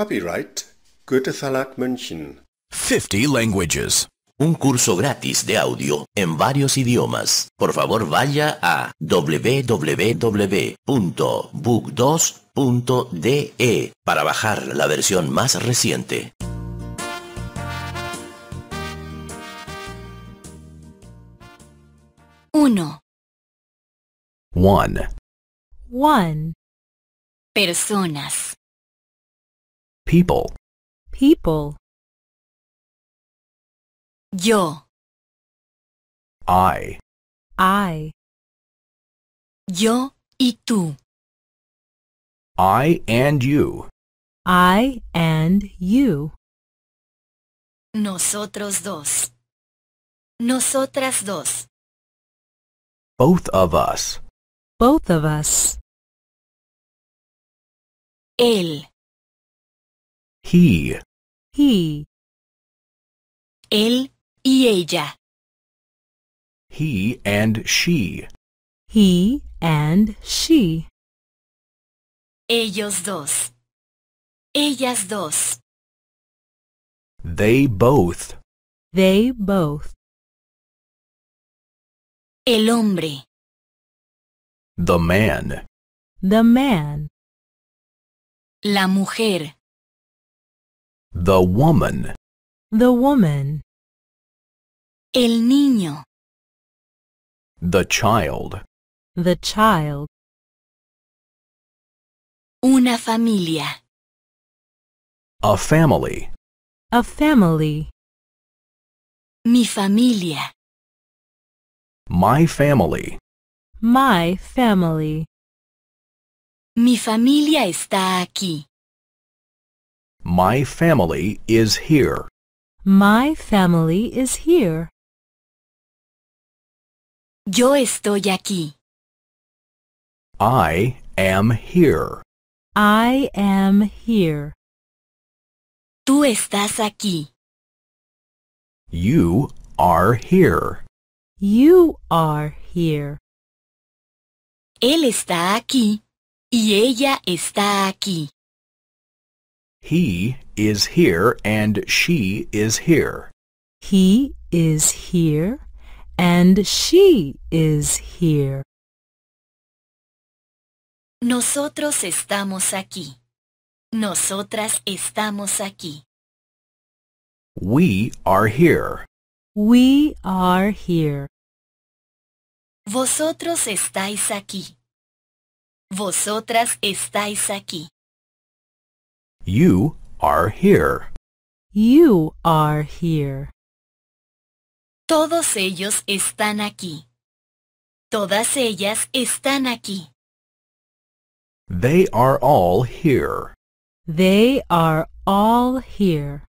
Copyright Goethe-Verlag München. 50 languages. Un curso gratis de audio en varios idiomas. Por favor, vaya a www.book2.de e para bajar la versión más reciente. 1 One. One. Personas. people. People. Yo. I. I. Yo y tú. I and you. I and you. Nosotros dos. Nosotras dos. Both of us. Both of us. Él. He. He. Él y ella. He and she. He and she. Ellos dos. Ellas dos. They both. They both. El hombre. The man. The man. La mujer. The woman. The woman. El niño. The child. The child. Una familia. A family. A family. Mi familia. My family. My family. Mi familia está aquí. My family is here. My family is here. Yo estoy aquí. I am here. I am here. Tú estás aquí. You are here. You are here. Él está aquí y ella está aquí. He is here and she is here. He is here and she is here. Nosotros estamos aquí. Nosotras estamos aquí. We are here. We are here. Vosotros estáis aquí. Vosotras estáis aquí. You are here. You are here. Todos ellos están aquí. Todas ellas están aquí. They are all here. They are all here.